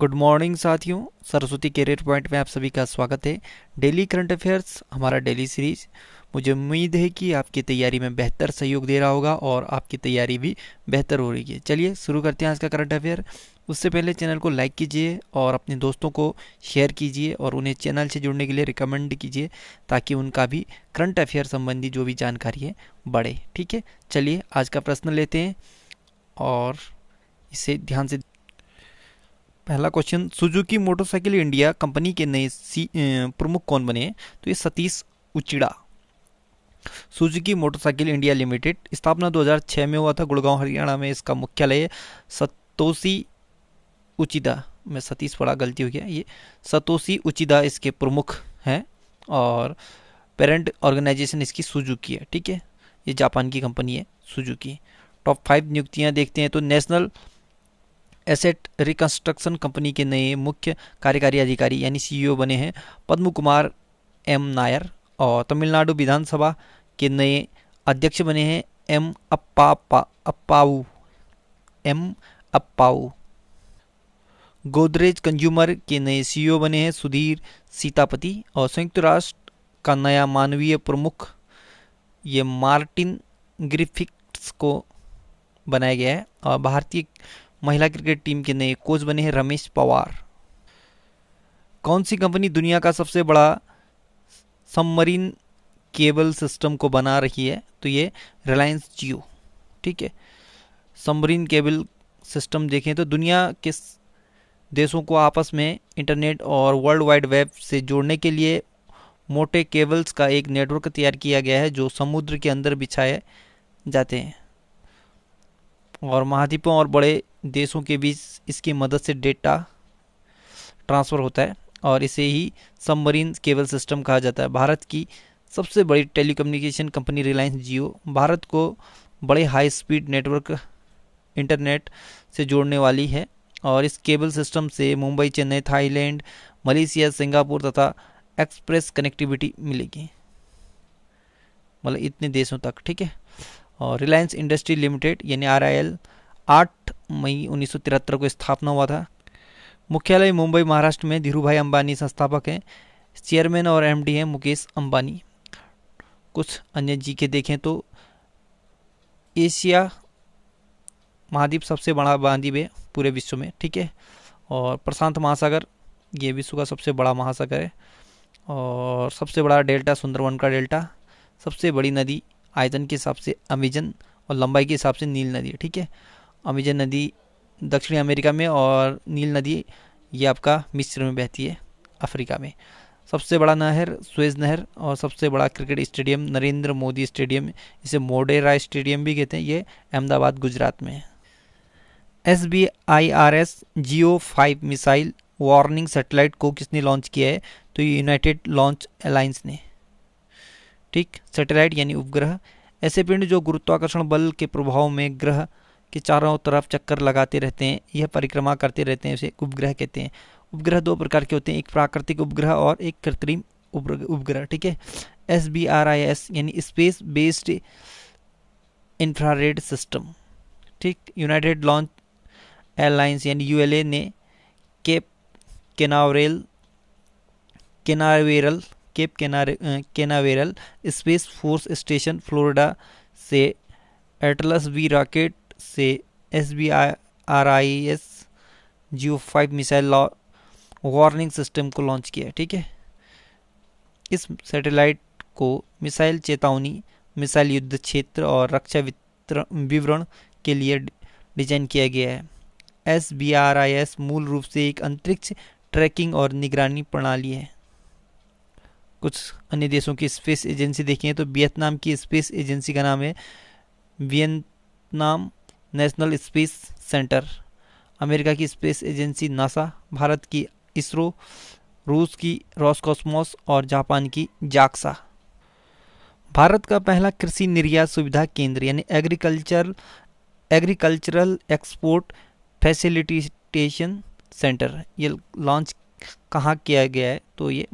good morning साथियों Saraswati career point में आप सभी का स्वागत है डेली करंट अफेयर्स हमारा डेली सीरीज मुझे उम्मीद है कि आपकी तैयारी में बेहतर सहयोग दे रहा होगा और आपकी तैयारी भी बेहतर हो रही है चलिए शुरू करते हैं आज का करंट अफेयर उससे पहले चैनल को लाइक कीजिए और अपने दोस्तों को शेयर कीजिए और उन्हें चैनल से जुड़ने के लिए रिकमेंड कीजिए ताकि उनका भी करंट अफेयर संबंधी जो भी जानकारी है बढ़े ठीक है चलिए आज का प्रश्न लेते हैं और इसे ध्यान से पहला question Suzuki motorcycle India company के नए प्रमुख कौन बने तो ये Satish Uchida Suzuki motorcycle India limited स्थापना 2006 में हुआ था गुड़गांव हरियाणा में इसका मुख्यालय सतोशी उचिदा मैं सतीश बड़ा गलती हो गया ये सतोशी उचिदा इसके प्रमुख हैं और पेरेंट ऑर्गेनाइजेशन इसकी सुजुकी है ठीक है ये जापान की कंपनी है सुजुकी टॉप फाइव नियुक्तियाँ देखते हैं तो नेशनल एसेट रिकंस्ट्रक्शन कंपनी के नए मुख्य कार्यकारी अधिकारी यानी सीईओ e बने हैं पद्म कुमार एम नायर और तमिलनाडु विधानसभा के नए अध्यक्ष बने हैं M Appa Appau M Appau Godrej consumer के नए सीईओ e बने हैं सुधीर सीतापति और संयुक्त राष्ट्र का नया मानवीय प्रमुख ये मार्टिन ग्रिफिक्स को बनाया गया है और भारतीय महिला क्रिकेट टीम के नए कोच बने हैं रमेश पवार कौन सी कंपनी दुनिया का सबसे बड़ा सबमरीन केबल सिस्टम को बना रही है तो ये रिलायंस जियो ठीक है सबमरीन केबल सिस्टम देखें तो दुनिया के देशों को आपस में इंटरनेट और वर्ल्ड वाइड वेब से जोड़ने के लिए मोटे केबल्स का एक नेटवर्क तैयार किया गया है जो समुद्र के अंदर बिछाए जाते हैं और महाद्वीपों और बड़े देशों के बीच इसकी मदद से डेटा ट्रांसफ़र होता है और इसे ही सबमरीन केबल सिस्टम कहा जाता है भारत की सबसे बड़ी टेलीकम्युनिकेशन कंपनी रिलायंस जियो भारत को बड़े हाई स्पीड नेटवर्क इंटरनेट से जोड़ने वाली है और इस केबल सिस्टम से Mumbai Chennai Thailand Malaysia Singapore तथा एक्सप्रेस कनेक्टिविटी मिलेगी मतलब इतने देशों तक ठीक है और रिलायंस इंडस्ट्री लिमिटेड यानी आर आई एल आठ मई उन्नीस को स्थापना हुआ था मुख्यालय मुंबई महाराष्ट्र में धीरू भाई अम्बानी संस्थापक हैं चेयरमैन और एमडी हैं मुकेश अंबानी कुछ अन्य जी के देखें तो एशिया महाद्वीप सबसे बड़ा महाद्वीप है पूरे विश्व में ठीक है और प्रशांत महासागर ये विश्व का सबसे बड़ा महासागर है और सबसे बड़ा डेल्टा सुंदरवन का डेल्टा सबसे बड़ी नदी आयतन के हिसाब से अमेजन और लंबाई के हिसाब से नील नदी ठीक है अमेजन नदी दक्षिणी अमेरिका में और नील नदी ये आपका मिस्र में बहती है अफ्रीका में सबसे बड़ा नहर स्वेज नहर और सबसे बड़ा cricket stadium Narendra Modi stadium इसे मोडेरा स्टेडियम भी कहते हैं ये अहमदाबाद गुजरात में है S B I R S GEO five missile warning satellite को किसने लॉन्च किया है तो यूनाइटेड लॉन्च अलाइंस ने ठीक सैटेलाइट यानी उपग्रह ऐसे पिंड जो गुरुत्वाकर्षण बल के प्रभाव में ग्रह के चारों तरफ चक्कर लगाते रहते हैं यह परिक्रमा करते रहते हैं उसे उपग्रह कहते हैं उपग्रह दो प्रकार के होते हैं एक प्राकृतिक उपग्रह और एक कृत्रिम उपग्रह ठीक है S B R I S यानी स्पेस बेस्ड इंफ्रारेड सिस्टम ठीक यूनाइटेड लॉन्च एयरलाइंस यानी यूएलए ने Cape Canaveral Canaveral Cape Canaveral Space Force Station Florida से एटलस वी रॉकेट से S B R I S GEO five missile warning system को launch किया ठीक है इस सैटेलाइट को मिसाइल चेतावनी मिसाइल युद्ध क्षेत्र और रक्षा विवरण के लिए डिजाइन किया गया है S B R I S मूल रूप से एक अंतरिक्ष ट्रैकिंग और निगरानी प्रणाली है कुछ अन्य देशों की स्पेस एजेंसी देखी है तो वियतनाम की स्पेस एजेंसी का नाम है Vietnam National Space Centre America की स्पेस एजेंसी नासा भारत की इसरो रूस की रॉसकॉस्मोस और जापान की जाक्सा भारत का पहला कृषि निर्यात सुविधा केंद्र यानी agriculture agricultural export facilitation centre ये लॉन्च कहाँ किया गया है तो ये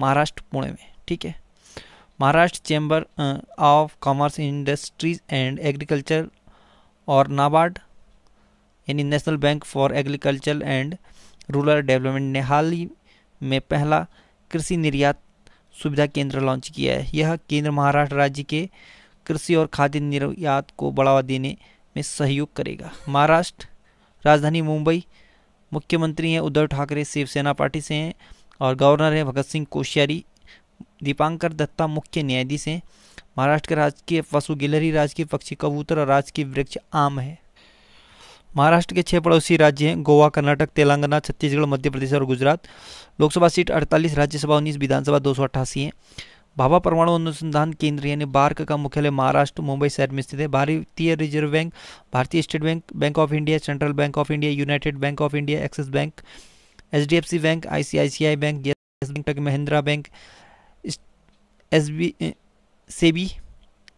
महाराष्ट्र पुणे में ठीक है Maharashtra chamber of commerce industries and agriculture और नाबार्ड यानी national bank for agriculture and rural development ने हाल ही में पहला कृषि निर्यात सुविधा केंद्र लॉन्च किया है यह केंद्र महाराष्ट्र राज्य के कृषि और खाद्य निर्यात को बढ़ावा देने में सहयोग करेगा महाराष्ट्र राजधानी मुंबई मुख्यमंत्री हैं उद्धव ठाकरे शिवसेना पार्टी से हैं और गवर्नर हैं भगत सिंह कोश्यारी दीपांकर दत्ता मुख्य न्यायाधीश हैं महाराष्ट्र के राजकीय पशु गिलहरी राजकीय पक्षी कबूतर और राजकीय वृक्ष आम है महाराष्ट्र के छह पड़ोसी राज्य हैं गोवा कर्नाटक तेलंगाना छत्तीसगढ़ मध्य प्रदेश और गुजरात लोकसभा सीट 48 राज्यसभा 19 विधानसभा दो है भाभा परमाणु अनुसंधान केंद्र यानी बार्क का मुख्यालय महाराष्ट्र मुंबई शहर में स्थित है भारतीय रिजर्व बैंक भारतीय State Bank Bank of India Central Bank of India United Bank of India Axis Bank H D F C bank I C I bank Yes Bank Mahindra bank S B SEBI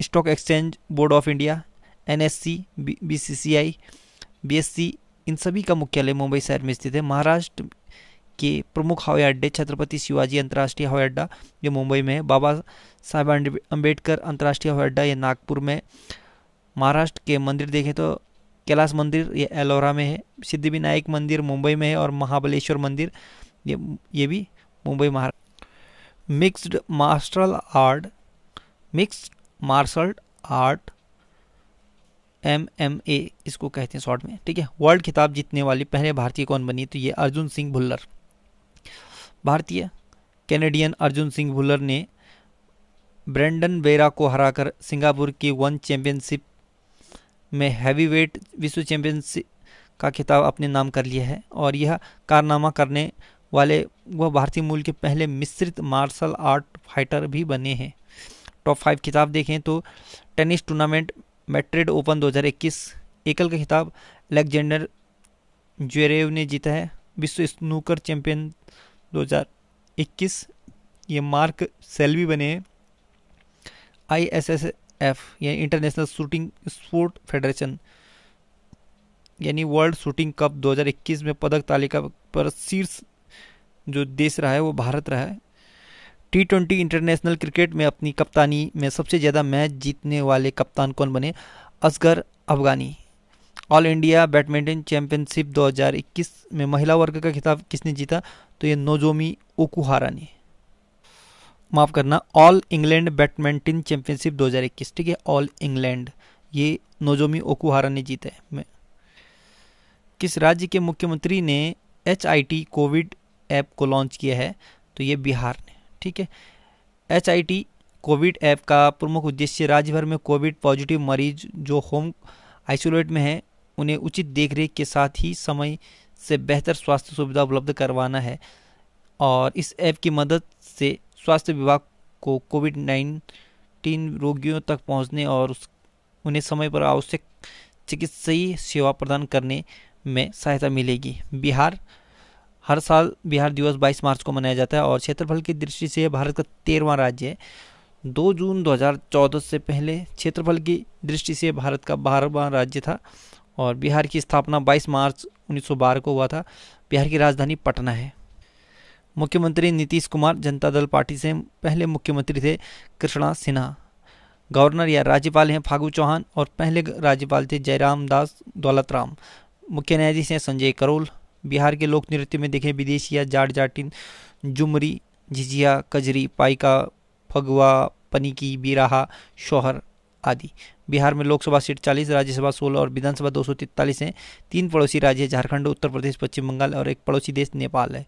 stock exchange board of India N S C B C C I B S C इन सभी का मुख्यालय मुंबई शहर में स्थित है महाराष्ट्र के प्रमुख हवाई अड्डे छत्रपति शिवाजी अंतर्राष्ट्रीय हवाई अड्डा ये मुंबई में है बाबा साहेब अम्बेडकर अंतर्राष्ट्रीय हवाई अड्डा ये नागपुर में महाराष्ट्र के मंदिर देखें तो कैलाश मंदिर ये एलोरा में है सिद्धि विनायक मंदिर मुंबई में है और महाबलेश्वर मंदिर ये ये भी Mumbai Maharashtra mixed martial art mixed martial art M M A इसको कहते हैं शॉर्ट में ठीक है वर्ल्ड खिताब जीतने वाली पहले भारतीय कौन बनी तो ये अर्जुन सिंह भुल्लर भारतीय कैनेडियन अर्जुन सिंह भुल्लर ने ब्रेंडन बेरा को हराकर सिंगापुर की वन चैंपियनशिप में हैवी वेट विश्व चैंपियनशिप का खिताब अपने नाम कर लिया है और यह कारनामा करने वाले वह भारतीय मूल के पहले मिश्रित मार्शल आर्ट फाइटर भी बने हैं टॉप फाइव खिताब देखें तो टेनिस टूर्नामेंट मेट्रेड ओपन 2021 एकल का खिताब अलेक्जेंडर ज्वेरेव ने जीता है विश्व स्नूकर चैंपियन 2021 ये मार्क सेल्वी बने हैं आई एस एस एफ यानी इंटरनेशनल शूटिंग स्पोर्ट फेडरेशन यानी वर्ल्ड शूटिंग कप 2021 में पदक तालिका पर शीर्ष जो देश रहा है वो भारत रहा है टी ट्वेंटी इंटरनेशनल क्रिकेट में अपनी कप्तानी में सबसे ज़्यादा मैच जीतने वाले कप्तान कौन बने Asghar Afghani all India badminton championship 2021 में महिला वर्ग का खिताब किसने जीता तो ये नोजोमी ओकुहारा ने माफ़ करना ऑल इंग्लैंड बैडमिंटन चैंपियनशिप 2021 ठीक है ऑल इंग्लैंड ये नोजोमी ओकुहारा ने जीता है किस राज्य के मुख्यमंत्री ने एच कोविड ऐप को लॉन्च किया है तो ये बिहार ने ठीक है एच कोविड ऐप का प्रमुख उद्देश्य राज्य भर में कोविड पॉजिटिव मरीज जो होम आइसोलेट में हैं उन्हें उचित देखरेख के साथ ही समय से बेहतर स्वास्थ्य सुविधा उपलब्ध करवाना है और इस ऐप की मदद से स्वास्थ्य विभाग को कोविड नाइन्टीन रोगियों तक पहुंचने और उन्हें समय पर आवश्यक चिकित्सीय सेवा प्रदान करने में सहायता मिलेगी बिहार हर साल बिहार दिवस 22 मार्च को मनाया जाता है और क्षेत्रफल की दृष्टि से भारत का तेरहवा राज्य है दो जून 2014 से पहले क्षेत्रफल की दृष्टि से भारत का बारहवा राज्य था और बिहार की स्थापना 22 मार्च 1912 को हुआ था बिहार की राजधानी पटना है मुख्यमंत्री नीतीश कुमार जनता दल पार्टी से पहले मुख्यमंत्री थे कृष्णा सिन्हा गवर्नर या राज्यपाल हैं फागू चौहान और पहले राज्यपाल थे जयराम दास दौलतराम मुख्य न्यायाधीश हैं संजय करोल बिहार के लोक नृत्य में देखें विदेशिया जाट जाटिन जुमरी झिझिया कजरी पाइका फगुआ पनीकी बिराहा शोहर आदि बिहार में लोकसभा सीट 40 राज्यसभा 16 और विधानसभा 243 हैं तीन पड़ोसी राज्य हैं झारखंड उत्तर प्रदेश पश्चिम बंगाल और एक पड़ोसी देश नेपाल है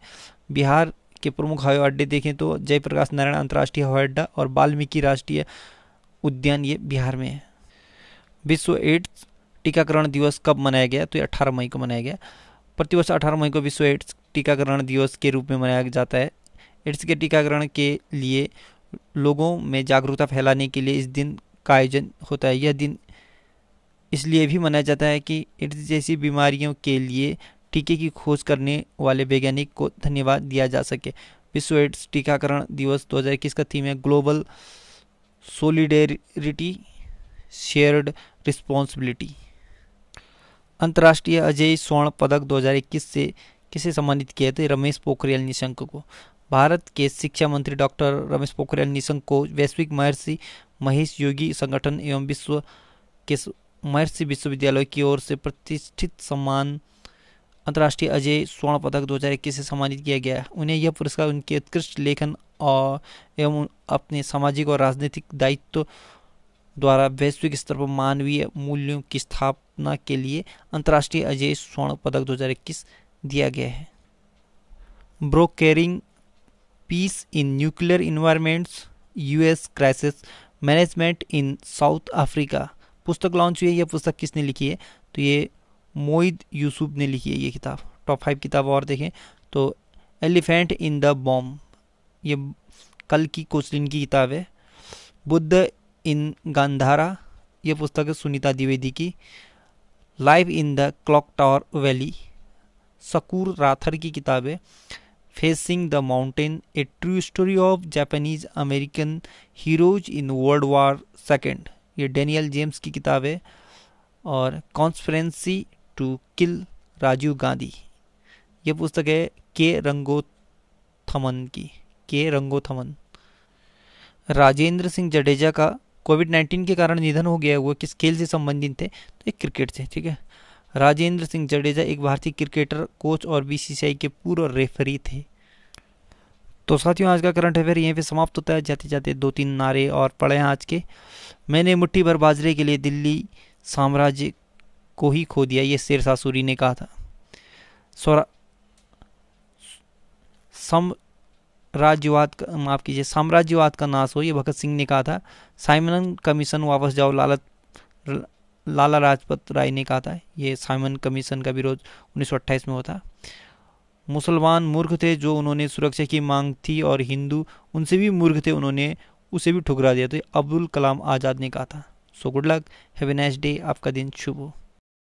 बिहार के प्रमुख हवाई अड्डे देखें तो जयप्रकाश नारायण अंतर्राष्ट्रीय हवाई अड्डा और वाल्मीकि राष्ट्रीय उद्यान ये बिहार में है विश्व एड्स टीकाकरण दिवस कब मनाया गया तो ये अठारह मई को मनाया गया प्रतिवर्ष अठारह मई को विश्व एड्स टीकाकरण दिवस के रूप में मनाया जाता है एड्स के टीकाकरण के लिए लोगों में जागरूकता फैलाने के लिए इस दिन का आयोजन होता है यह दिन इसलिए भी मनाया जाता है कि एड्स जैसी बीमारियों के लिए टीके की खोज करने वाले वैज्ञानिक को धन्यवाद दिया जा सके विश्व एड्स टीकाकरण दिवस 2021 का थीम है ग्लोबल सोलिडेरिटी शेयर्ड रिस्पॉन्सिबिलिटी अंतर्राष्ट्रीय अजय स्वर्ण पदक 2021 से किसे सम्मानित किया थे रमेश पोखरियाल निशंक को भारत के शिक्षा मंत्री डॉक्टर रमेश पोखरियाल निशंक को वैश्विक महर्षि महेश योगी संगठन एवं विश्व के महर्षि विश्वविद्यालय की ओर से प्रतिष्ठित सम्मान अंतर्राष्ट्रीय अजय स्वर्ण पदक 2021 से सम्मानित किया गया उन्हें यह पुरस्कार उनके उत्कृष्ट लेखन और एवं अपने सामाजिक और राजनीतिक दायित्व द्वारा वैश्विक स्तर पर मानवीय मूल्यों की स्थापना के लिए अंतर्राष्ट्रीय अजय स्वर्ण पदक 2021 दिया गया है brokering peace in nuclear environments US crisis management in South Africa पुस्तक लॉन्च हुई है यह पुस्तक किसने लिखी है तो ये मोइद यूसुफ ने लिखी है ये किताब टॉप फाइव किताब और देखें तो एलिफेंट इन द बॉम ये कल की कोचलिन की किताब है बुद्ध इन गांधारा ये पुस्तक है सुनीता द्विवेदी की live in the clock tower valley Shakoor Rather की किताब है Facing the Mountain, a true story of Japanese American heroes in world war second ये डेनियल जेम्स की किताब है और conspiracy to kill Rajiv Gandhi ये पुस्तक है के रंगोथमन की के रंगोथमन राजेंद्र सिंह जडेजा का कोविड नाइन्टीन के कारण निधन हो गया वो किस खेल से संबंधित थे तो एक क्रिकेट से ठीक है राजेंद्र सिंह जडेजा एक भारतीय क्रिकेटर कोच और बीसीसीआई के पूर्व रेफरी थे तो साथियों आज का करंट अफेयर यहीं पे समाप्त होता है जाते जाते दो तीन नारे और पड़े हैं आज के मैंने मुट्ठी भर बाजरे के लिए दिल्ली साम्राज्य को ही खो दिया ये शेरशाह सूरी ने कहा था साम्राज्यवाद का माफ़ कीजिए साम्राज्यवाद का नाश हो ये भगत सिंह ने कहा था साइमन कमीशन वापस जाओ लालत लाला लाजपत राय ने कहा था ये साइमन कमीशन का विरोध उन्नीस में होता मुसलमान मूर्ख थे जो उन्होंने सुरक्षा की मांग थी और हिंदू उनसे भी मूर्ख थे उन्होंने उसे भी ठुकरा दिया तो अब्दुल कलाम आज़ाद ने कहा था so good luck have a nice day आपका दिन शुभ हो